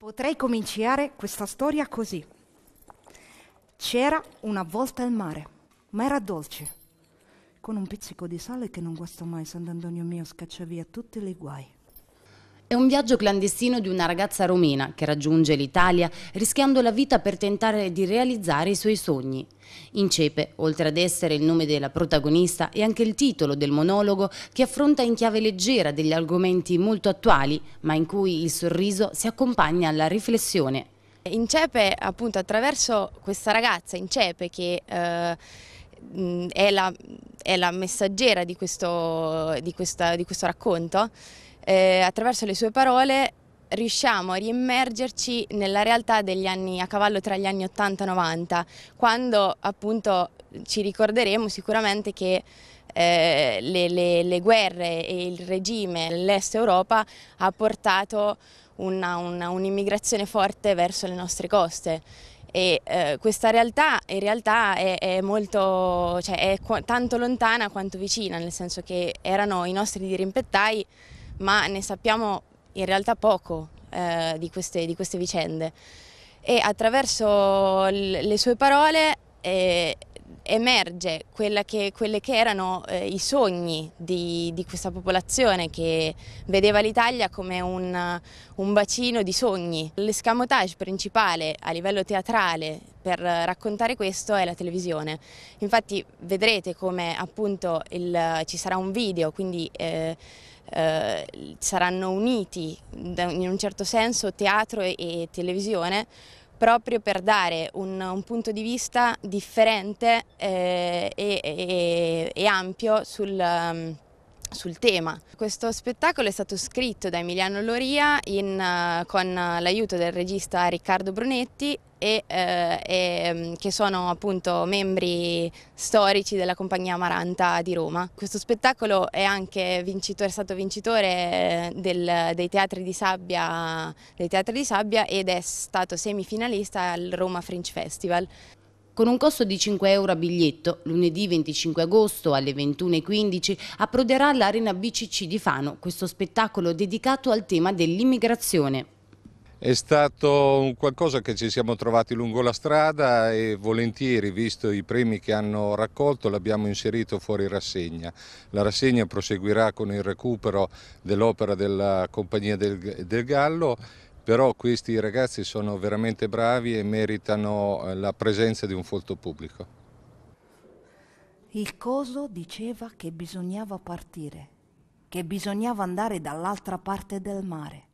Potrei cominciare questa storia così. C'era una volta il mare, ma era dolce, con un pizzico di sale che non guasto mai, Sant'Antonio mio scaccia via tutti i guai. È un viaggio clandestino di una ragazza romena che raggiunge l'Italia rischiando la vita per tentare di realizzare i suoi sogni. Incepe, oltre ad essere il nome della protagonista, è anche il titolo del monologo che affronta in chiave leggera degli argomenti molto attuali, ma in cui il sorriso si accompagna alla riflessione. Incepe, appunto, attraverso questa ragazza, Incepe, che... Eh, è la, è la messaggera di questo, di, questa, di questo racconto, eh, attraverso le sue parole riusciamo a riimmergerci nella realtà degli anni a cavallo tra gli anni 80 e 90, quando appunto ci ricorderemo sicuramente che eh, le, le, le, guerre e il regime dell'est Europa ha portato un'immigrazione un forte verso le nostre coste e eh, questa realtà in realtà è, è molto, cioè, è tanto lontana quanto vicina, nel senso che erano i nostri dirimpettai ma ne sappiamo in realtà poco eh, di, queste, di, queste, vicende. E attraverso le sue parole eh, emerge che, quelle che erano eh, i sogni di, di, questa popolazione che vedeva l'Italia come un, un, bacino di sogni. L'escamotage principale a livello teatrale per raccontare questo è la televisione. Infatti vedrete come appunto il, ci sarà un video, quindi eh, eh, saranno uniti in un certo senso teatro e, televisione proprio per dare un, un punto di vista differente eh, e, e, e, ampio sul... Um, sul tema. Questo spettacolo è stato scritto da Emiliano Loria in, eh, con l'aiuto del regista Riccardo Brunetti e, eh, e, mm, che sono appunto membri storici della compagnia Amaranta di Roma. Questo spettacolo è anche vincitore, è stato vincitore del, dei, teatri sabbia, dei teatri di sabbia ed è stato semifinalista al Roma Fringe Festival. Con un costo di 5 euro a biglietto, lunedì 25 agosto alle 21.15 approderà all'Arena BCC di Fano questo spettacolo dedicato al tema dell'immigrazione. È stato qualcosa che ci siamo trovati lungo la strada e volentieri, visto i premi che hanno raccolto, l'abbiamo inserito fuori rassegna. La rassegna proseguirà con il recupero dell'opera della Compagnia del, del Gallo però questi ragazzi sono veramente bravi e meritano eh, la presenza di un folto pubblico. Il coso diceva che bisognava partire, che bisognava andare dall'altra parte del mare.